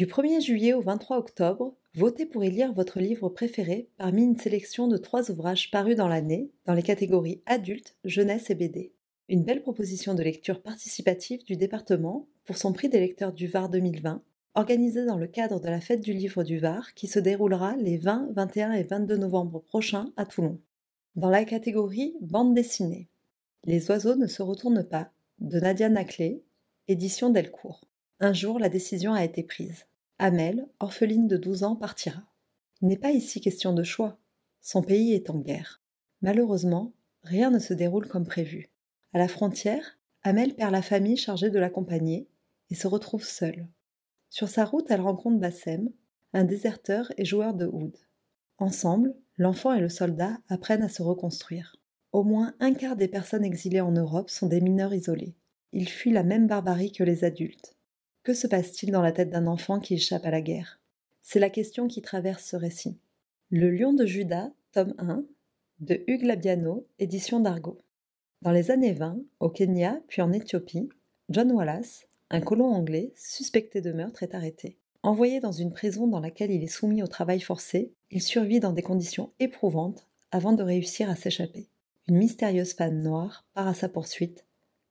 Du 1er juillet au 23 octobre, votez pour élire votre livre préféré parmi une sélection de trois ouvrages parus dans l'année dans les catégories adultes, jeunesse et BD. Une belle proposition de lecture participative du département pour son prix des lecteurs du Var 2020, organisée dans le cadre de la fête du livre du Var qui se déroulera les 20, 21 et 22 novembre prochains à Toulon. Dans la catégorie bande dessinée, Les oiseaux ne se retournent pas de Nadia Naclé, édition Delcourt. Un jour, la décision a été prise. Amel, orpheline de 12 ans, partira. Il n'est pas ici question de choix. Son pays est en guerre. Malheureusement, rien ne se déroule comme prévu. À la frontière, Amel perd la famille chargée de l'accompagner et se retrouve seule. Sur sa route, elle rencontre Bassem, un déserteur et joueur de oud. Ensemble, l'enfant et le soldat apprennent à se reconstruire. Au moins un quart des personnes exilées en Europe sont des mineurs isolés. Ils fuient la même barbarie que les adultes. Que se passe-t-il dans la tête d'un enfant qui échappe à la guerre C'est la question qui traverse ce récit. Le Lion de Judas, tome 1, de Hugues Labiano, édition d'Argo. Dans les années 20, au Kenya puis en Éthiopie, John Wallace, un colon anglais suspecté de meurtre, est arrêté. Envoyé dans une prison dans laquelle il est soumis au travail forcé, il survit dans des conditions éprouvantes avant de réussir à s'échapper. Une mystérieuse femme noire part à sa poursuite,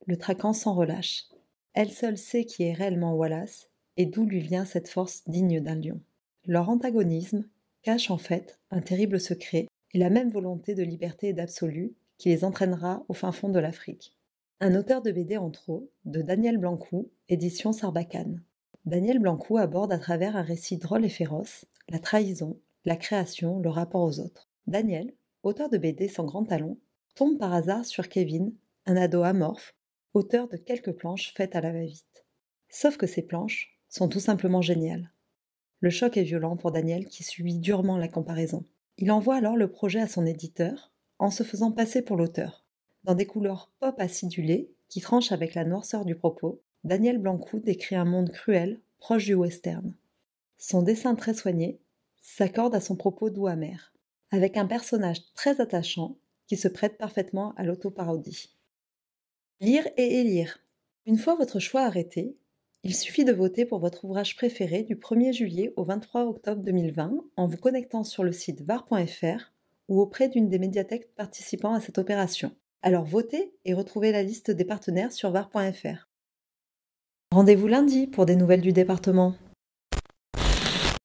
le traquant sans relâche. Elle seule sait qui est réellement Wallace et d'où lui vient cette force digne d'un lion. Leur antagonisme cache en fait un terrible secret et la même volonté de liberté et d'absolu qui les entraînera au fin fond de l'Afrique. Un auteur de BD en trop, de Daniel Blancou, édition Sarbacane. Daniel Blancou aborde à travers un récit drôle et féroce la trahison, la création, le rapport aux autres. Daniel, auteur de BD sans grand talon, tombe par hasard sur Kevin, un ado amorphe auteur de quelques planches faites à la va-vite. Sauf que ces planches sont tout simplement géniales. Le choc est violent pour Daniel qui subit durement la comparaison. Il envoie alors le projet à son éditeur en se faisant passer pour l'auteur. Dans des couleurs pop acidulées qui tranchent avec la noirceur du propos, Daniel Blancou décrit un monde cruel, proche du western. Son dessin très soigné s'accorde à son propos doux amer, avec un personnage très attachant qui se prête parfaitement à l'autoparodie. Lire et élire. Une fois votre choix arrêté, il suffit de voter pour votre ouvrage préféré du 1er juillet au 23 octobre 2020 en vous connectant sur le site var.fr ou auprès d'une des médiathèques participant à cette opération. Alors votez et retrouvez la liste des partenaires sur var.fr. Rendez-vous lundi pour des nouvelles du département.